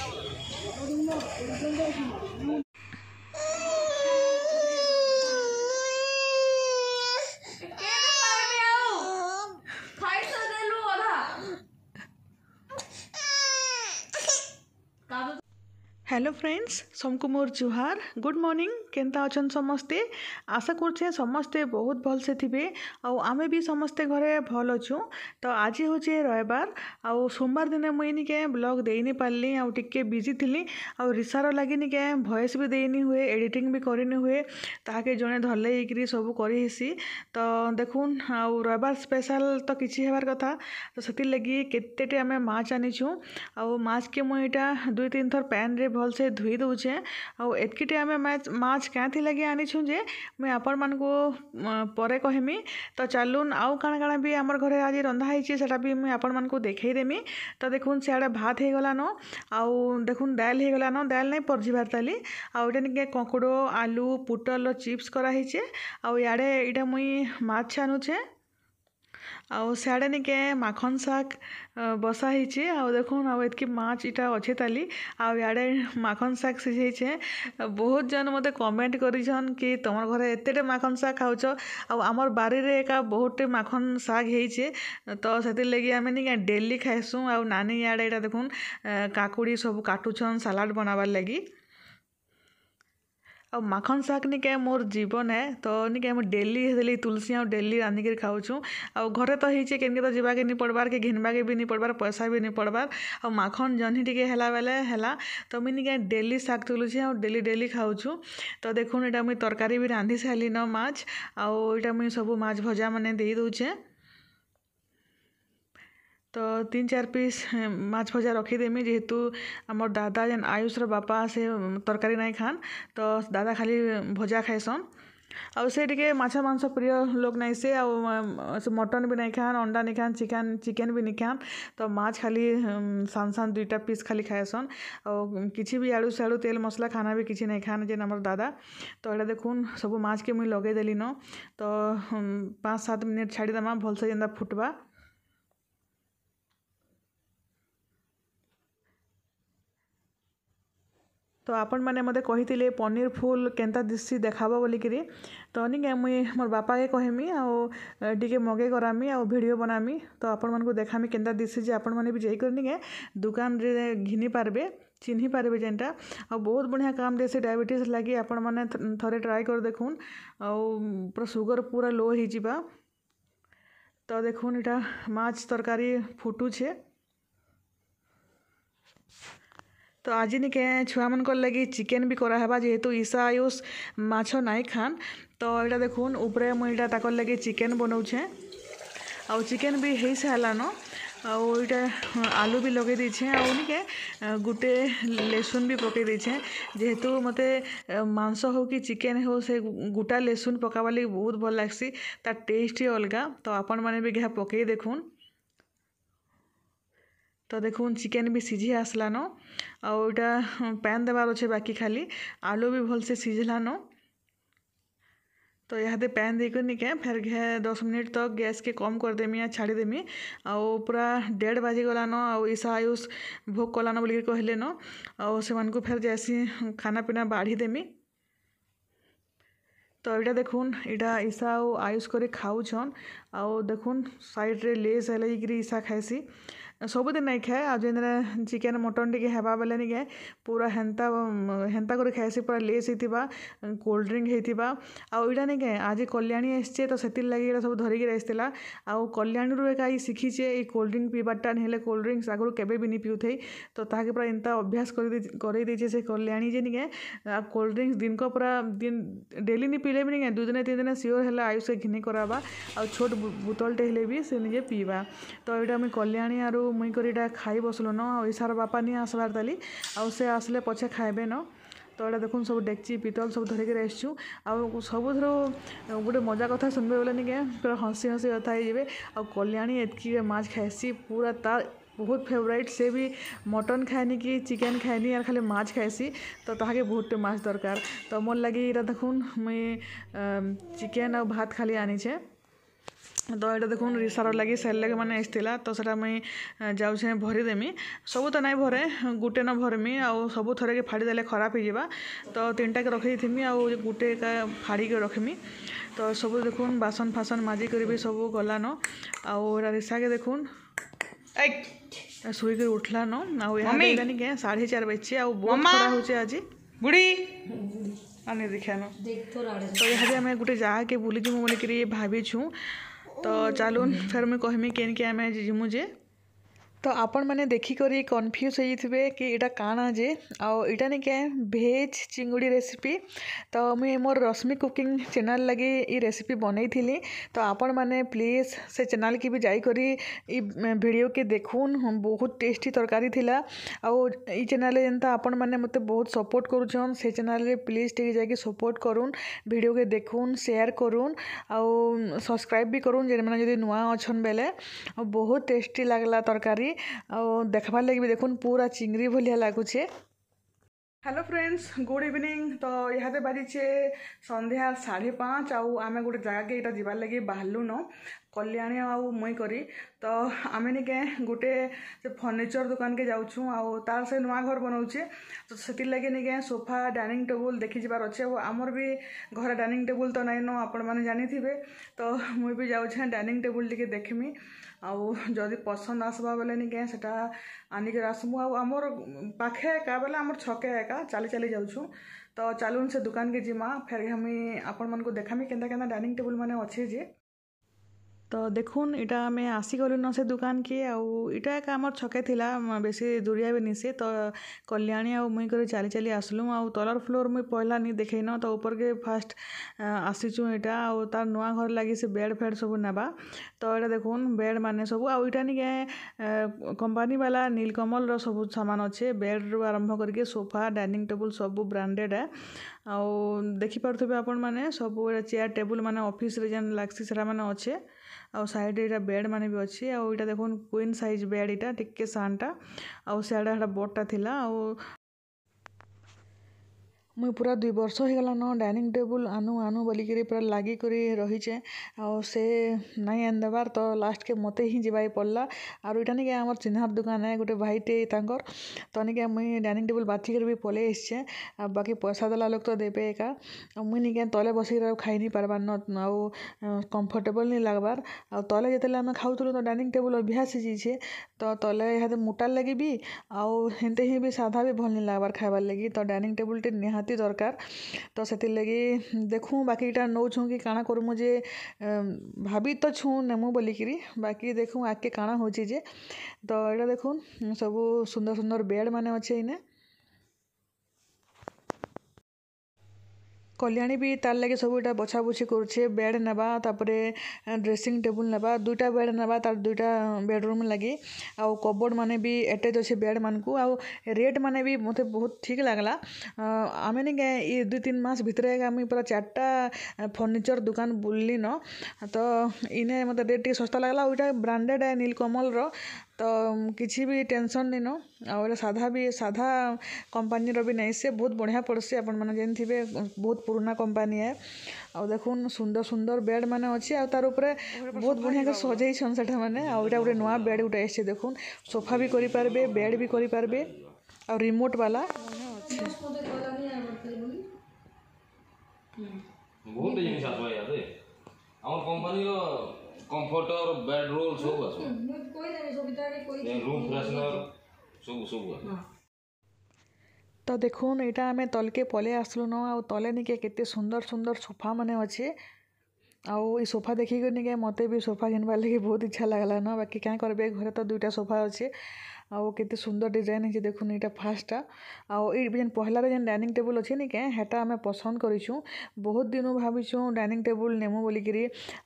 我不能卖，我不能卖，因为。फ्रेंड्स सबको मोर जुहार good morning केन्ता अच्छे समस्ते आशा कर समस्ते बहुत भल से थे आमे भी समस्ते घरे भल अच्छु तो आज हूँ रविवार आ सोमवार दिन मुई निके ब्लग देनी पारि आए बिजी थी आउ रिसार लगे निके भयस भी देनी हुए एडिटिंग भी करनी हुए ताकि जड़े धरले सब कर तो देखून आ रविवार स्पेशल तो किसी हबार कथा तो से लगी के आम माछ आनीछ आ माछ के मुझा दुई तीन थर पैन भल से ଧୋଇ ଦେଉଛେ ଆଉ ଏତ୍କିଟେ ଆମେ ମାଛ୍ ଲାଗି ଆନିଛୁଁ ଯେ ମୁଇଁ ଆପଣମାନଙ୍କୁ ପରେ କହେମି ତ ଚାଲୁନ୍ ଆଉ କାଣା କାଣା ବି ଆମର୍ ଘରେ ଆଜି ରନ୍ଧା ହେଇଛେ ସେଟା ବି ମୁଇଁ ଆପଣମାନଙ୍କୁ ଦେଖେଇଦେମି ତ ଦେଖୁନ୍ ସିଆଡ଼େ ଭାତ୍ ହେଇଗଲାନ ଆଉ ଦେଖୁନ୍ ଡାଏଲ୍ ହେଇଗଲାନ ଡାଏଲ୍ ନାଇଁ ପର୍ଝିବାର୍ ତାଲି ଆଉ ଏଇଟା ନିକେ କଙ୍କଡ଼ୋ ଆଲୁ ପୁଟଲ୍ର ଚିପ୍ସ କରାହେଇଛେ ଆଉ ଇଆଡ଼େ ଏଇଟା ମୁଇଁ ମାଛ ଛାନୁଛେଁ ଆଉ ସିଆଡ଼େ ନିକେ ମାଖନ୍ ଶାଗ୍ ବସା ହେଇଛେ ଆଉ ଦେଖୁନ୍ ଆଉ ଏତ୍କି ମାଛ୍ ଇଟା ଅଛେ ତାଲି ଆଉ ଇଆଡ଼େ ମାଖନ୍ ଶାଗ୍ ସିଝେଇଛେ ବହୁତ୍ ଜନ୍ ମତେ କମେଣ୍ଟ୍ କରିଛନ୍ କି ତମର୍ ଘରେ ଏତେଟେ ମାଖନ୍ ଶାଗ୍ ଖାଉଛ ଆଉ ଆମର୍ ବାରିରେ ଏକା ବହୁତ୍ଟେ ମାଖନ୍ ଶାଗ୍ ହେଇଛେ ତ ସେଥିର୍ଲାଗି ଆମେ ନିକେ ଡେଲି ଖାଏସୁଁ ଆଉ ନାନୀ ଇଆଡ଼େ ଏଇଟା ଦେଖୁନ୍ କାକୁଡ଼ି ସବୁ କାଟୁଛନ୍ ସାଲାଡ଼୍ ବନାବାର୍ ଲାଗି ଆଉ ମାଖନ୍ ଶାଗ୍ ନିକେ ମୋର୍ ଜୀବନ୍ ହେ ତ ନିକେ ମୁଇଁ ଡେଲି ହେଥିଲାଗି ତୁଲ୍ସି ଆଉ ଡେଲି ରାନ୍ଧିକିରି ଖାଉଛୁଁ ଆଉ ଘରେ ତ ହେଇଛେ କେନ୍କେ ତ ଯିବାକେ ନି ପଡ଼୍ବାର୍ କି ଘିନ୍ବାକେ ବି ନି ପଡ଼୍ବାର୍ ପଏସା ବି ନି ପଡ଼୍ବାର୍ ଆଉ ମାଖନ୍ ଜହ୍ନି ଟିକେ ହେଲା ବେଲେ ହେଲା ତ ମୁଇଁ ନିକେ ଡେଲି ଶାଗ୍ ତୁଲୁଛେଁ ଆଉ ଡେଲି ଡେଲି ଖାଉଛୁଁ ତ ଦେଖୁନ୍ ଇଟା ମୁଇଁ ତର୍କାରୀ ବି ରାନ୍ଧି ସାର୍ଲିନ ମାଛ୍ ଆଉ ଇଟା ମୁଇଁ ସବୁ ମାଛ୍ ଭଜାମାନେ ଦେଇ ଦଉଛେଁ तो तीन चार पीस माछ भजा रखीदेमी जेहेतु आम दादा जेन आयुष बापा से तरकारी नहीं खान तो दादा खाली भजा खाएसन आ से टे मंस प्रिय लोग नहीं से आ मटन भी नहीं खान अंडा नहीं खान चिकन चिकेन भी नहीं खान तो माछ खाली सान सान दुईटा पीस खाली खाएसन आउ कि भी आड़ सियाड़ तेल मसला खाना भी किसी नहीं खान जेन आम दादा तो ये देखन सब माछ के मुझे लगेदेली न तो पाँच सात मिनट छाड़ीदेमा भलसे जेन्दा फुटवा ତ ଆପଣମାନେ ମୋତେ କହିଥିଲେ ପନିର୍ ଫୁଲ୍ କେନ୍ତା ଦିଶୁଛି ଦେଖାବ ବୋଲିକିରି ତ ନିକେ ମୁଇଁ ମୋର୍ ବାପାକେ କହିମି ଆଉ ଟିକେ ମଗେଇ କରାମି ଆଉ ଭିଡ଼ିଓ ବନାମି ତ ଆପଣମାନଙ୍କୁ ଦେଖାମି କେନ୍ତା ଦିଶୁଛି ଆପଣମାନେ ବି ଯାଇକରି ନିକେ ଦୁକାନରେ ଘିନି ପାରବେ ଚିହ୍ନି ପାରିବେ ଯେନ୍ଟା ଆଉ ବହୁତ ବଢ଼ିଆ କାମ୍ ଦେସି ଡାଇବେଟିସ୍ ଲାଗି ଆପଣମାନେ ଥରେ ଟ୍ରାଏ କରି ଦେଖୁନ୍ ଆଉ ପୁରା ସୁଗର୍ ପୁରା ଲୋ ହେଇଯିବା ତ ଦେଖୁନ୍ ଇଟା ମାଛ୍ ତରକାରୀ ଫୁଟୁଛେ ତ ଆଜି ନିକେ ଛୁଆମାନଙ୍କର ଲାଗି ଚିକେନ୍ ବି କରାହେବା ଯେହେତୁ ଇଶା ଆୟୁଷ ମାଛ ନାଇଁ ଖାନ୍ ତ ଏଇଟା ଦେଖୁନ୍ ଉପରେ ମୁଁ ଏଇଟା ତାଙ୍କର ଲାଗି ଚିକେନ୍ ବନଉଛେଁ ଆଉ ଚିକେନ୍ ବି ହେଇସାରିଲାନ ଆଉ ଏଇଟା ଆଲୁ ବି ଲଗେଇ ଦେଇଛେଁ ଆଉ ନିକେ ଗୋଟେ ଲେସୁନ୍ ବି ପକେଇ ଦେଇଛେଁ ଯେହେତୁ ମୋତେ ମାଂସ ହଉ କି ଚିକେନ୍ ହଉ ସେ ଗୋଟା ଲେସୁନ୍ ପକାବାର୍ ଲାଗି ବହୁତ ଭଲ ଲାଗ୍ସି ତାର୍ ଟେଷ୍ଟ ଅଲଗା ତ ଆପଣମାନେ ବି ଏହା ପକେଇ ଦେଖୁନ୍ तो देख चिकेन भी সিঝি आसलान আইটা প্যান দেবার অছে बाकी खाली आलू भी भलसे सीझलान तो यहाँ पैन देकर निके फिर घे दस मिनट तक तो गैस के कम करदेमी आ छाड़देमी आउ पूरा डेढ़ बाजी गलान आशा आयुष भोग कलान बोल कहलेन आउ फेर फिर जैसी खाना पीना बाढ़ी देमी तो यहाँ देखुन यहाँ ईशा आयुष कर खाऊन आउ देख सैड्रे लेस है ईशा खाएसी सबुदिन नहीं खाए आज दिन चिकेन मटन टी हेबा बेले निके पूरा हेन्ता हेन्ता कर खाएसी पूरा लेस होता कोल्ड ड्रिंक होता आईटा नहीं क्या आज कल्याणी आसचे तो से लगे सब धरिकी आसाला आउ कल्याणी एक शिखीचे ये कोल्ड ड्रिंक पीबारटा नहीं कोल्ड ड्रिंक्स आगे केवे भी नहीं पीऊ तो ताकि पूरा एंता अभ्यास करे कल्याणी जी निके आ कोल्ड ड्रिंक्स दिन को पूरा दिन डेली नहीं पीले भी नहीं दुदिन तीन दिन सियोर है आयुष घिनी करवा आ छोट बोतलटे भी सी निजे पीवा तो यहाँ मुझे कल्याणी आरू ମୁଇଁ କରି ଏଇଟା ଖାଇ ବସିଲୁନ ଆଉ ଇସାର ବାପା ନି ଆସବାର୍ ତାଲି ଆଉ ସେ ଆସିଲେ ପଛେ ଖାଇବେ ନ ତ ଏଇଟା ଦେଖୁନ୍ ସବୁ ଡେକ୍ଚି ପିତଲ ସବୁ ଧରିକିରି ଆସିଛୁ ଆଉ ସବୁଥିରୁ ଗୋଟେ ମଜା କଥା ଶୁଣିବେ ବୋଲେ ନିକେ ପୁରା ହସି ହସି କଥା ହେଇଯିବେ ଆଉ କଲ୍ୟାଣୀ ଏତ୍କି ମାଛ ଖାଏସି ପୁରା ତା ବହୁତ ଫେଭରାଇଟ୍ ସେ ବି ମଟନ୍ ଖାଏନି କି ଚିକେନ୍ ଖାଏନି ଆର୍ ଖାଲି ମାଛ ଖାଏସି ତ ତାହାକେ ବହୁତଟେ ମାଛ ଦରକାର ତ ମୋର୍ ଲାଗି ଏଇଟା ଦେଖୁନ୍ ମୁଇଁ ଚିକେନ୍ ଆଉ ଭାତ ଖାଲି ଆନିଛେ ତ ଏଇଟା ଦେଖୁନ୍ ସାର ଲାଗି ସେଲ୍ ଲାଗି ମାନେ ଆସିଥିଲା ତ ସେଟା ମୁଇଁ ଯାଉଛେ ଭରିଦେମି ସବୁ ତ ନାଇଁ ଭରେ ଗୁଟେ ନ ଭରମି ଆଉ ସବୁ ଥରକେ ଫାଡ଼ିଦେଲେ ଖରାପ ହେଇଯିବା ତ ତିନିଟାକେ ରଖିଦେଇଥିମି ଆଉ ଗୁଟେ ଏକା ଫାଡ଼ିକି ରଖ୍ମି ତ ସବୁ ଦେଖୁନ୍ ବାସନ ଫାସନ ମାଜିକରି ବି ସବୁ ଗଲାନ ଆଉ ଏଇଟା ରିସାକେ ଦେଖୁନ୍ ଶୋଇକରି ଉଠିଲାନ ଆଉ ଏହା ହେଲାନି କେଁ ସାଢ଼େ ଚାରି ବାଜିଛେ ଆଉ ବହୁତ ଖରା ହଉଛେ ଆଜି ବୁଢ଼ୀ ଆନି ଦେଖିଆନ ତ ଇହାଦେ ଆମେ ଗୁଟେ ଜାଗାକେ ବୁଲିଯିମୁ ବୋଲିକିରି ଭାବିଛୁଁ तो चलून फिर मुझे कहमी कैन के आम जी मुझे तो आपण मैंने देखिक कनफ्यूज होते कि यहाँ काणजे आईटा नहीं क्या भेज चिंगुड़ी रेसीपी तो मुझे मोर रश्मि कुकिंग चेल लगे येपी रेसीपी बनई थी तो आपण मैंने प्लीज से चेल की भी जाकर यीडियो के देखन बहुत टेस्ट तरकारी थी आई चेल आपण मैंने मत बहुत सपोर्ट कर चेल प्लीज टी जा सपोर्ट करीडियो के देखुन सेयार कर सब्सक्राइब भी करूँ जे मैंने जो नुआ अच्छे बेले बहुत टेस्ट लगला तरकारी দেখবার লাগবে দেখুন পুরা চিংড়ি ভলিয়া লাগুছে হ্যালো ফ্রেন্ডস গুড ইভিনিং তো ইহাতে বাজিছে সন্ধ্যা সাড়ে পাঁচ আউ আমি গোটে জায়গাকে এটা যাবার লাগে বাহারলুন କଲ୍ୟାଣୀ ଆଉ ମୁଇଁ କରି ତ ଆମେ ନିକେ ଗୋଟେ ସେ ଫର୍ଣ୍ଣିଚର୍ ଦୋକାନକେ ଯାଉଛୁଁ ଆଉ ତାର ସେ ନୂଆ ଘର ବନଉଛେ ତ ସେଥିର୍ଲାଗି ନିକେ ସୋଫା ଡାଇନିଂ ଟେବୁଲ୍ ଦେଖିଯିବାର ଅଛେ ଆଉ ଆମର ବି ଘରେ ଡାଇନିଂ ଟେବୁଲ୍ ତ ନାଇଁନ ଆପଣମାନେ ଜାଣିଥିବେ ତ ମୁଇଁ ବି ଯାଉଛେଁ ଡାଇନିଂ ଟେବୁଲ୍ ଟିକେ ଦେଖିମି ଆଉ ଯଦି ପସନ୍ଦ ଆସ୍ବା ବେଲେ ନିକେ ସେଟା ଆନିକରି ଆସ୍ମୁ ଆଉ ଆମର ପାଖେ ଏକା ବେଲେ ଆମର ଛକେ ଏକା ଚାଲି ଚାଲି ଯାଉଛୁଁ ତ ଚାଲୁନ୍ ସେ ଦୋକାନକେ ଯିମା ଫେର୍ ଆମେ ଆପଣମାନଙ୍କୁ ଦେଖାମି କେନ୍ତା କେନ୍ତା ଡାଇନିଂ ଟେବୁଲ୍ ମାନେ ଅଛେ ଯେ ତ ଦେଖୁନ୍ ଇଟା ଆମେ ଆସିଗଲୁନ ସେ ଦୁକାନ୍କେ ଆଉ ଇଟା ଏକା ଆମର୍ ଛକେ ଥିଲା ବେଶୀ ଦୂରିଆ ବି ନି ସେ ତ କଲ୍ୟାଣୀ ଆଉ ମୁଇଁ କରି ଚାଲି ଚାଲି ଆସ୍ଲୁଁ ଆଉ ତଲର୍ ଫ୍ଲୋର୍ ମୁଇଁ ପହେଲା ନି ଦେଖେଇନ ତ ଉପରକେ ଫାଷ୍ଟ ଆସିଚୁଁ ଏଇଟା ଆଉ ତାର୍ ନୂଆ ଘର୍ ଲାଗି ସେ ବେଡ଼୍ ଫେଡ଼୍ ସବୁ ନେବା ତ ଏଇଟା ଦେଖୁନ୍ ବେଡ଼୍ ମାନେ ସବୁ ଆଉ ଇଟା ନିକେ କମ୍ପାନୀବାଲା ନୀଲ୍କମଲ୍ର ସବୁ ସାମାନ୍ ଅଛେ ବେଡ଼୍ରୁ ଆରମ୍ଭ କରିକି ସୋଫା ଡାଇନିଂ ଟେବୁଲ୍ ସବୁ ବ୍ରାଣ୍ଡେଡ଼୍ ଏ ଆଉ ଦେଖିପାରୁଥିବେ ଆପଣମାନେ ସବୁ ଚେୟାର୍ ଟେବୁଲ୍ ମାନେ ଅଫିସ୍ରେ ଯେନ୍ ଲାଗ୍ସି ସେଟା ମାନେ ଅଛେ ଆଉ ସାଇଡ଼୍ ଏଇଟା ବେଡ୍ ମାନେ ବି ଅଛି ଆଉ ଏଇଟା ଦେଖୁନ୍ କୁଇନ୍ ସାଇଜ୍ ବେଡ୍ ଏଇଟା ଟିକେ ସାନଟା ଆଉ ସିଆଡ଼େ ହେଟା ବଡ଼ଟା ଥିଲା ଆଉ ମୁଇଁ ପୁରା ଦୁଇ ବର୍ଷ ହେଇଗଲାନ ଡାଇନିଂ ଟେବୁଲ୍ ଆନୁ ଆନୁ ବୋଲିକିରି ପୁରା ଲାଗିକରି ରହିଛେଁ ଆଉ ସେ ନାଇଁ ଆନିଦେବାର୍ ତ ଲାଷ୍ଟ୍କେ ମୋତେ ହିଁ ଯିବାକେ ପଡ଼୍ଲା ଆରୁ ଇଟା ନିକେ ଆମର୍ ଚିହ୍ନାର୍ ଦୁକାନ୍ ଏ ଗୁଟେ ଭାଇଟେ ତାଙ୍କର୍ ତ ନିକେ ମୁଇଁ ଡାଇନିଂ ଟେବୁଲ୍ ବାଛିକରି ବି ପଲେଇ ଆସିଛେଁ ଆଉ ବାକି ପଇସା ଦେଲା ଲୋକ୍ ତ ଦେବେ ଏକା ଆଉ ମୁଇଁ ନିକେ ତଲେ ବସିକିରି ଆଉ ଖାଇନି ପାର୍ବାର୍ ନ ଆଉ କମ୍ଫର୍ଟେବଲ୍ ନି ଲାଗ୍ବାର୍ ଆଉ ତଲେ ଯେତେବେଲେ ଆମେ ଖାଉଥିଲୁ ତ ଡାଇନିଂ ଟେବୁଲ୍ ଅଭ୍ୟାସ୍ ହେଇଯାଇଛେ ତ ତଲେ ଇହାଦେ ମୋଟାର୍ ଲାଗି ବି ଆଉ ହେନ୍ତି ହିଁ ବି ସାଧା ବି ଭଲ୍ ନି ଲାଗ୍ବାର୍ ଖାଇବାର୍ ଲାଗି ତ ଡାଇନିଂ ଟେବୁଲ୍ଟେ ନିହାତି ନିହାତି ଦରକାର ତ ସେଥିର୍ଲାଗି ଦେଖୁଁ ବାକି ଇଟା ନଉଛୁଁ କି କାଣା କର୍ମୁଁ ଯେ ଭାବି ତ ଛୁଁ ନେମୁ ବୋଲିକିରି ବାକି ଦେଖୁଁ ଆଗ୍କେ କାଣା ହଉଛେ ଯେ ତ ଏଇଟା ଦେଖୁନ୍ ସବୁ ସୁନ୍ଦର୍ ସୁନ୍ଦର୍ ମାନେ ଅଛେ ଇନେ କଲ୍ୟାଣୀ ବି ତାର୍ ଲାଗି ସବୁଟା ବଛାବୁଛି କରୁଛେ ବେଡ଼୍ ନେବା ତା'ପରେ ଡ୍ରେସିଂ ଟେବୁଲ୍ ନେବା ଦୁଇଟା ବେଡ଼୍ ନେବା ତାର୍ ଦୁଇଟା ବେଡ଼୍ରୁମ୍ ଲାଗି ଆଉ କବୋର୍ଡ଼ମାନେ ବି ଆଟାଚ୍ ଅଛି ବେଡ଼୍ମାନଙ୍କୁ ଆଉ ରେଟ୍ମାନେ ବି ମୋତେ ବହୁତ ଠିକ୍ ଲାଗ୍ଲା ଆମେ ନିକେ ଇ ଦୁଇ ତିନ୍ ମାସ୍ ଭିତରେ ଏକା ମୁଇଁ ପୁରା ଚାର୍ଟା ଫର୍ଣ୍ଣିଚର୍ ଦୁକାନ୍ ବୁଲ୍ଲିନ ତ ଇନେ ମୋତେ ରେଟ୍ ଟିକେ ଶସ୍ତା ଲାଗ୍ଲା ଆଉ ଇଟା ବ୍ରାଣ୍ଡେଡ଼୍ ନୀଲ୍କମଲ୍ର ତ କିଛି ବି ଟେନସନ୍ ନେଇନ ଆଉ ଏଇଟା ସାଧା ବି ସାଧା କମ୍ପାନୀର ବି ନାଇଁ ସେ ବହୁତ ବଢ଼ିଆ ପଡ଼୍ସି ଆପଣମାନେ ଯେନ୍ଥିବେ ବହୁତ ପୁରୁଣା କମ୍ପାନୀ ଏ ଆଉ ଦେଖୁନ୍ ସୁନ୍ଦର ସୁନ୍ଦର ବେଡ଼୍ ମାନେ ଅଛି ଆଉ ତାର ଉପରେ ବହୁତ ବଢ଼ିଆକେ ସଜେଇଛନ୍ ସେଟା ମାନେ ଆଉ ଏଇଟା ଗୋଟେ ନୂଆ ବେଡ଼୍ ଗୋଟେ ଆସିଛି ଦେଖୁନ୍ ସୋଫା ବି କରିପାରିବେ ବେଡ଼୍ ବି କରିପାରିବେ ଆଉ ରିମୋଟ୍ ବାଲା ଅଛି ବହୁତ ଜିନିଷ ଆମର କମ୍ପାନୀର কমফর্টর বেড রোল সব আছে ରୁମ୍ ଫ୍ରେଶନର୍ ସବୁ ସବୁ ଅଛି ତ ଦେଖୁନ୍ ଏଇଟା ଆମେ ତଲ୍କେ ପଲେଇ ଆସ୍ଲୁନ ଆଉ ତଲେ ନିକେ କେତେ ସୁନ୍ଦର ସୁନ୍ଦର ମାନେ ଅଛେ ଆଉ ଏଇ ସୋଫା ଦେଖିକରି ନିକେ ମୋତେ ବି ସୋଫା ଘିନ୍ବାର୍ ଲାଗି ବହୁତ୍ ଇଚ୍ଛା ଲାଗ୍ଲାନ ବାକି କାଁ କର୍ବେ ଘରେ ତ ଦୁଇଟା ସୋଫା ଅଛେ ଆଉ କେତେ ସୁନ୍ଦର ଡିଜାଇନ୍ ହେଇଛି ଦେଖୁନ୍ ଏଇଟା ଫାର୍ଷ୍ଟଟା ଆଉ ଏଇ ଯେନ୍ ପହିଲାରେ ଯେନ୍ ଡାଇନିଂ ଟେବୁଲ୍ ଅଛି ନି କେଁ ହେଟା ଆମେ ପସନ୍ଦ କରିଛୁଁ ବହୁତ ଦିନୁ ଭାବିଛୁଁ ଡାଇନିଂ ଟେବୁଲ୍ ନେମୁ ବୋଲିକିରି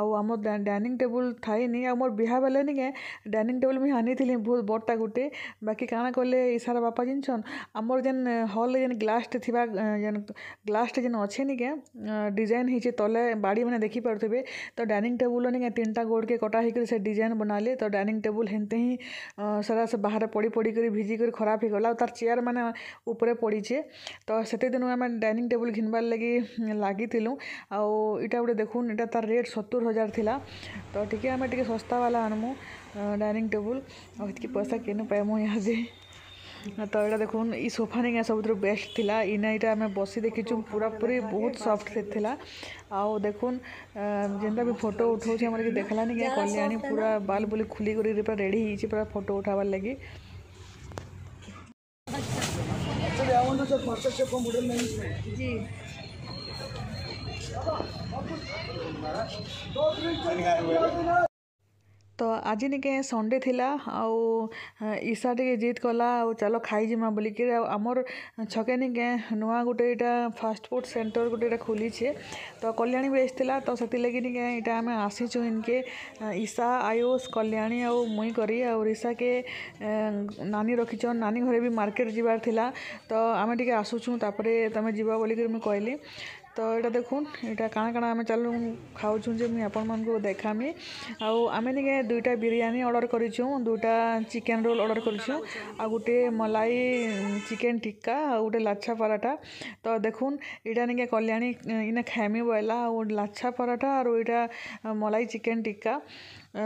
ଆଉ ଆମର୍ ଡାଇନିଂ ଟେବୁଲ୍ ଥାଇନି ଆଉ ମୋର୍ ବିହା ବେଲେ ନି କେଁ ଡାଇନିଂ ଟେବୁଲ୍ ମୁଇଁ ଆନିଥିଲି ବହୁତ ବଡ଼ଟା ଗୁଟେ ବାକି କାଣା କଲେ ଇସାରା ବାପା ଜାନିଛନ୍ ଆମର୍ ଯେନ୍ ହଲ୍ରେ ଯେନ୍ ଗ୍ଲାସ୍ଟେ ଥିବା ଯେନ୍ ଗ୍ଲାସ୍ଟେ ଯେନ୍ ଅଛେ ନି କେଁ ଡିଜାଇନ୍ ହେଇଛେ ତଲେ ବାଡ଼ିମାନେ ଦେଖିପାରୁଥିବେ ତ ଡାଇନିଂ ଟେବୁଲ୍ ନି କେଁ ତିନ୍ଟା ଗୋଡ଼କେ କଟା ହେଇକରି ସେ ଡିଜାଇନ୍ ବନାଲେ ତ ଡାଇନିଂ ଟେବୁଲ୍ ହେନ୍ତେ ହିଁ ସେଟା ସେ ବାହାରେ ପଡ଼ି ପଡ଼ିକରି କରି ଖରାପ ହେଇଗଲା ଆଉ ତାର୍ ଚେୟାର୍ ମାନେ ଉପରେ ପଡ଼ିଛେ ତ ସେତେଦିନୁ ଆମେ ଡାଇନିଂ ଟେବୁଲ୍ ଘିନ୍ବାର୍ ଲାଗି ଲାଗିଥିଲୁ ଆଉ ଇଟା ଗୋଟେ ଦେଖୁନ୍ ଇଟା ତାର୍ ରେଟ୍ ସତୁର୍ ହଜାର୍ ଥିଲା ତ ଟିକେ ଆମେ ଟିକେ ଶସ୍ତା ବାଲା ଆନ୍ମୁ ଡାଇନିଂ ଟେବୁଲ୍ ଆଉ ହେତ୍କି ପଇସା କେନୁ ପାଏମୁ ଇହାଦେ तो ये देख सोफा नहीं सब बेस्ट थी इना इनाईटा आम बस देखी पूरा पूरी बहुत सफ्ट से आओ देख जेनता भी फोटो उठाऊँ आम देखला नहीं कल्याण पूरा बाल बुले खुली कर रेडी पूरा फोटो उठावार लगे ତ ଆଜି ନିକେ ସନ୍ଡ଼େ ଥିଲା ଆଉ ଇଶା ଟିକେ ଜିଦ୍ କଲା ଆଉ ଚାଲ ଖାଇଯିମା ବୋଲିକିରି ଆଉ ଆମର୍ ଛକେ ନିକେ ନୂଆ ଗୋଟେ ଏଇଟା ଫାଷ୍ଟଫୁଡ଼୍ ସେଣ୍ଟର୍ ଗୋଟେ ଏଇଟା ଖୋଲିଛେ ତ କଲ୍ୟାଣୀ ବି ଆସିଥିଲା ତ ସେଥିଲାଗି ନିକେ ଏଇଟା ଆମେ ଆସିଛୁ ଇନ୍କେ ଇଶା ଆୟୁଷ କଲ୍ୟାଣୀ ଆଉ ମୁଇଁ କରି ଆଉ ରିସାକେ ନାନୀ ରଖିଛନ୍ ନାନୀ ଘରେ ବି ମାର୍କେଟ୍ ଯିବାର ଥିଲା ତ ଆମେ ଟିକେ ଆସୁଛୁ ତାପରେ ତମେ ଯିବ ବୋଲିକିରି ମୁଁ କହିଲି तो ये देखूँ यहाँ काण काण आम चल खाऊ देखामी आम निके दुईटा बिरीयी अर्डर कर दुईटा चिकेन रोल अर्डर कर गोटे मलाई चिकेन टिक्का गए लाछा पराठा तो देखूँ यहाँ निके कल्याणी इन्हें खेमी बैला लाछा पराठा और यहाँ मलाई चिकेन टिक्का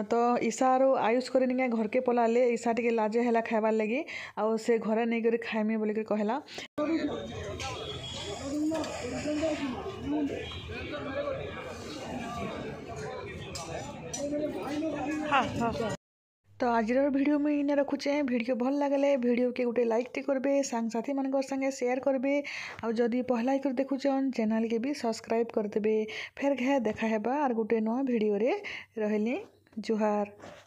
तो ईशा आर आयुष कर घर के पला ईशा टे लाजे खाबार लगी आ घरे नहीं करी बोल कहला हाँ, हाँ, हाँ। तो आज भिड मुई रखुचे भिड भल लगे भिड के गोटे लाइक टे करें सांगसाथी मान संगे सेयार करेंगे आदि पहला ही देखुन चेल के भी सब्सक्राइब करदे फेर घे देखा आर गोटे नुआ भिडे रही जुहार